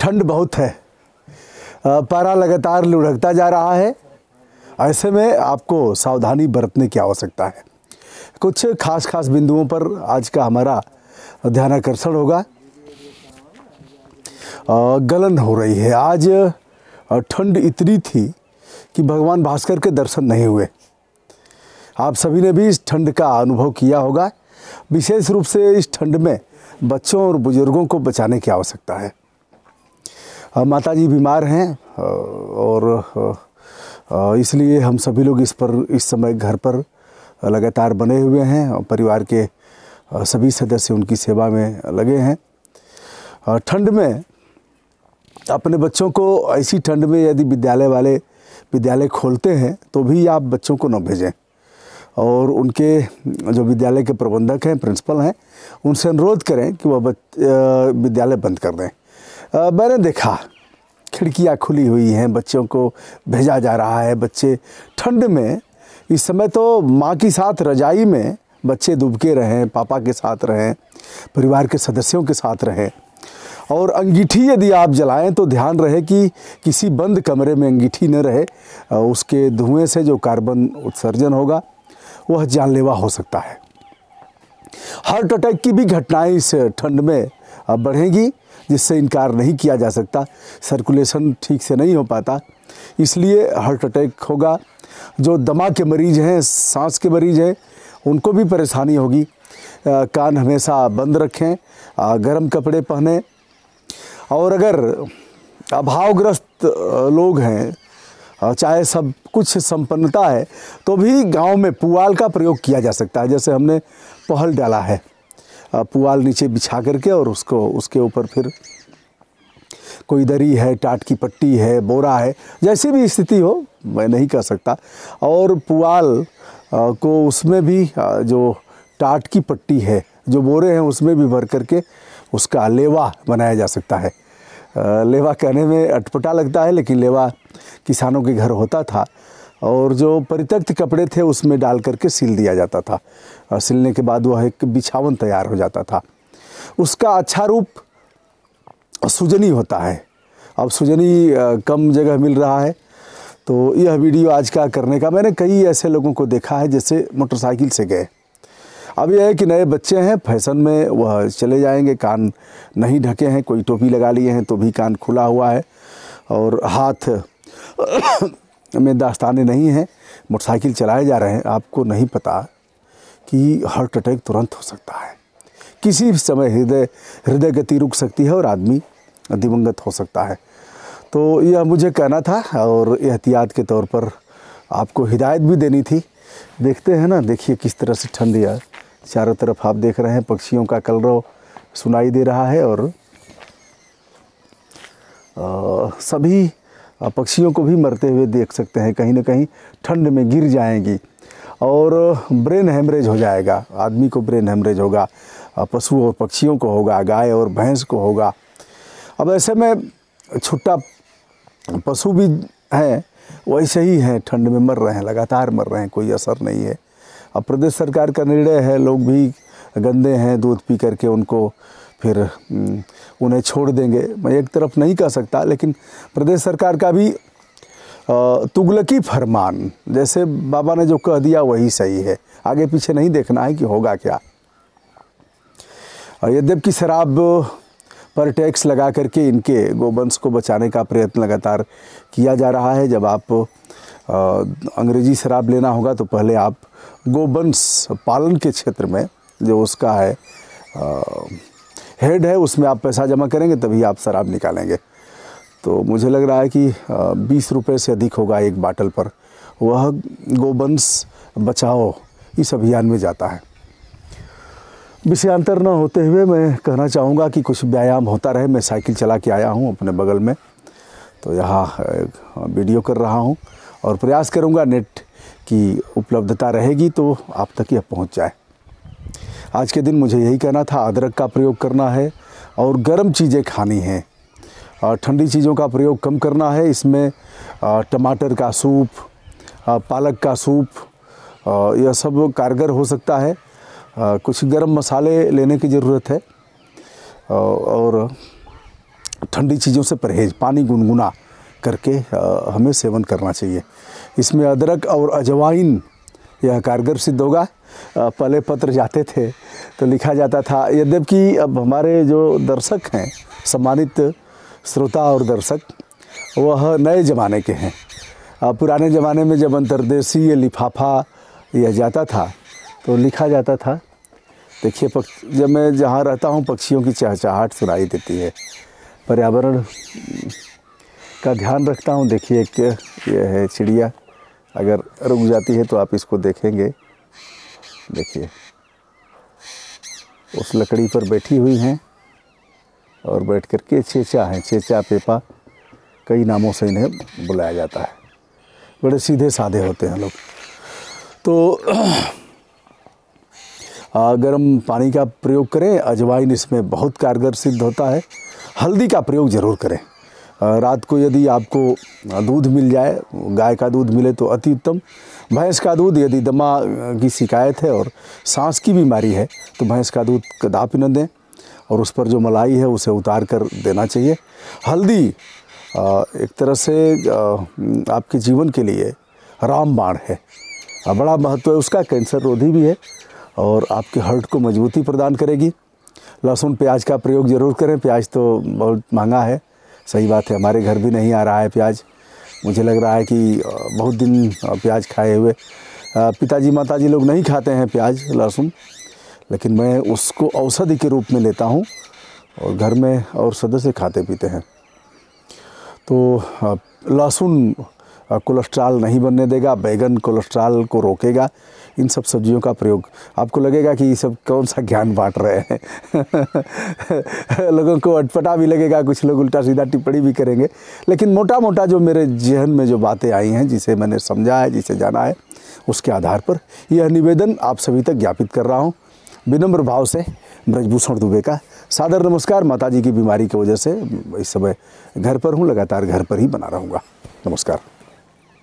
ठंड बहुत है पारा लगातार लुढ़कता जा रहा है ऐसे में आपको सावधानी बरतने की आवश्यकता है कुछ खास खास बिंदुओं पर आज का हमारा ध्यानाकर्षण होगा गलन हो रही है आज ठंड इतनी थी कि भगवान भास्कर के दर्शन नहीं हुए आप सभी ने भी इस ठंड का अनुभव किया होगा विशेष रूप से इस ठंड में बच्चों और बुज़ुर्गों को बचाने की आवश्यकता है माता जी बीमार हैं और इसलिए हम सभी लोग इस पर इस समय घर पर लगातार बने हुए हैं और परिवार के सभी सदस्य उनकी सेवा में लगे हैं ठंड में अपने बच्चों को ऐसी ठंड में यदि विद्यालय वाले विद्यालय खोलते हैं तो भी आप बच्चों को न भेजें और उनके जो विद्यालय के प्रबंधक हैं प्रिंसिपल हैं उनसे अनुरोध करें कि वह विद्यालय बंद कर दें मैंने देखा खिड़कियाँ खुली हुई हैं बच्चों को भेजा जा रहा है बच्चे ठंड में इस समय तो माँ के साथ रजाई में बच्चे दुबके रहें पापा के साथ रहें परिवार के सदस्यों के साथ रहें और अंगीठी यदि आप जलाएं तो ध्यान रहे कि किसी बंद कमरे में अंगीठी न रहे उसके धुएं से जो कार्बन उत्सर्जन होगा वह जानलेवा हो सकता है हार्ट अटैक की भी घटनाएं इस ठंड में बढ़ेंगी जिससे इनकार नहीं किया जा सकता सर्कुलेशन ठीक से नहीं हो पाता इसलिए हार्ट अटैक होगा जो दमा के मरीज़ हैं सांस के मरीज़ हैं उनको भी परेशानी होगी कान हमेशा बंद रखें गर्म कपड़े पहने और अगर अभावग्रस्त लोग हैं चाहे सब कुछ संपन्नता है तो भी गांव में पुआल का प्रयोग किया जा सकता है जैसे हमने पहल डाला है पुआल नीचे बिछा करके और उसको उसके ऊपर फिर कोई दरी है टाट की पट्टी है बोरा है जैसी भी स्थिति हो मैं नहीं कह सकता और पुआल को उसमें भी जो टाट की पट्टी है जो बोरे हैं उसमें भी भर करके उसका लेवा बनाया जा सकता है लेवा कहने में अटपटा लगता है लेकिन लेवा किसानों के घर होता था और जो परित्यक्त कपड़े थे उसमें डाल करके सिल दिया जाता था और सिलने के बाद वह एक बिछावन तैयार हो जाता था उसका अच्छा रूप सुजनी होता है अब सुजनी कम जगह मिल रहा है तो यह वीडियो आज का करने का मैंने कई ऐसे लोगों को देखा है जैसे मोटरसाइकिल से गए अब यह है कि नए बच्चे हैं फैशन में वह चले जाएंगे कान नहीं ढके हैं कोई टोपी लगा लिए हैं तो भी कान खुला हुआ है और हाथ में दास्तानें नहीं हैं मोटरसाइकिल चलाए जा रहे हैं आपको नहीं पता कि हार्ट अटैक तुरंत हो सकता है किसी भी समय हृदय हृदय गति रुक सकती है और आदमी दिवंगत हो सकता है तो यह मुझे कहना था और एहतियात के तौर पर आपको हिदायत भी देनी थी देखते हैं ना देखिए किस तरह से ठंड या चारों तरफ आप देख रहे हैं पक्षियों का कलरव सुनाई दे रहा है और आ, सभी पक्षियों को भी मरते हुए देख सकते हैं कहीं ना कहीं ठंड में गिर जाएंगी और ब्रेन हेमरेज हो जाएगा आदमी को ब्रेन हेमरेज होगा पशु और पक्षियों को होगा गाय और भैंस को होगा अब ऐसे में छुट्टा पशु भी हैं वैसे ही हैं ठंड में मर रहे हैं लगातार मर रहे हैं कोई असर नहीं है अब प्रदेश सरकार का निर्णय है लोग भी गंदे हैं दूध पी करके उनको फिर हम्म, उन्हें छोड़ देंगे मैं एक तरफ नहीं कह सकता लेकिन प्रदेश सरकार का भी तुगलकी फरमान जैसे बाबा ने जो कह दिया वही सही है आगे पीछे नहीं देखना है कि होगा क्या यद्यप की शराब पर टैक्स लगा करके इनके गोवंश को बचाने का प्रयत्न लगातार किया जा रहा है जब आप अंग्रेजी शराब लेना होगा तो पहले आप गोवंश पालन के क्षेत्र में जो उसका है हेड है उसमें आप पैसा जमा करेंगे तभी आप शराब निकालेंगे तो मुझे लग रहा है कि बीस रुपये से अधिक होगा एक बाटल पर वह गोबंस बचाओ इस अभियान में जाता है विषयांतर न होते हुए मैं कहना चाहूँगा कि कुछ व्यायाम होता रहे मैं साइकिल चला के आया हूँ अपने बगल में तो यहाँ वीडियो कर रहा हूँ और प्रयास करूँगा नेट की उपलब्धता रहेगी तो आप तक यह पहुँच जाए आज के दिन मुझे यही कहना था अदरक का प्रयोग करना है और गर्म चीज़ें खानी हैं ठंडी चीज़ों का प्रयोग कम करना है इसमें टमाटर का सूप पालक का सूप यह सब कारगर हो सकता है कुछ गर्म मसाले लेने की ज़रूरत है और ठंडी चीज़ों से परहेज पानी गुनगुना करके हमें सेवन करना चाहिए इसमें अदरक और अजवाइन यह कारगर सिद्ध होगा पहले पत्र जाते थे तो लिखा जाता था यद्यपि अब हमारे जो दर्शक हैं सम्मानित श्रोता और दर्शक वह नए ज़माने के हैं पुराने ज़माने में जब अंतर्देशीय लिफाफा यह जाता था तो लिखा जाता था देखिए पक्ष जब मैं जहाँ रहता हूँ पक्षियों की चहचहाट सुनाई देती है पर्यावरण का ध्यान रखता हूँ देखिए एक यह है चिड़िया अगर रुक जाती है तो आप इसको देखेंगे देखिए उस लकड़ी पर बैठी हुई हैं और बैठ कर के चेचा हैं चेचा पेपा कई नामों से इन्हें बुलाया जाता है बड़े सीधे साधे होते हैं लोग तो गर्म पानी का प्रयोग करें अजवाइन इसमें बहुत कारगर सिद्ध होता है हल्दी का प्रयोग ज़रूर करें रात को यदि आपको दूध मिल जाए गाय का दूध मिले तो अति उत्तम भैंस का दूध यदि दमा की शिकायत है और सांस की बीमारी है तो भैंस का दूध कदापि न दें और उस पर जो मलाई है उसे उतार कर देना चाहिए हल्दी एक तरह से आपके जीवन के लिए रामबाण है बड़ा महत्व है उसका कैंसर रोधी भी है और आपके हर्ट को मजबूती प्रदान करेगी लहसुन प्याज का प्रयोग ज़रूर करें प्याज तो बहुत महंगा है सही बात है हमारे घर भी नहीं आ रहा है प्याज मुझे लग रहा है कि बहुत दिन प्याज खाए हुए पिताजी माताजी लोग नहीं खाते हैं प्याज लहसुन लेकिन मैं उसको औषधि के रूप में लेता हूँ और घर में और सदस्य खाते पीते हैं तो लहसुन कोलेस्ट्रॉल नहीं बनने देगा बैगन कोलेस्ट्रॉल को रोकेगा इन सब सब्जियों का प्रयोग आपको लगेगा कि ये सब कौन सा ज्ञान बांट रहे हैं लोगों को अटपटा भी लगेगा कुछ लोग उल्टा सीधा टिप्पणी भी करेंगे लेकिन मोटा मोटा जो मेरे जहन में जो बातें आई हैं जिसे मैंने समझा है जिसे जाना है उसके आधार पर यह निवेदन आप सभी तक ज्ञापित कर रहा हूँ विनम्र भाव से ब्रजभूषण दुबे का सादर नमस्कार माता जी की बीमारी की वजह से इस समय घर पर हूँ लगातार घर पर ही बना रहूँगा नमस्कार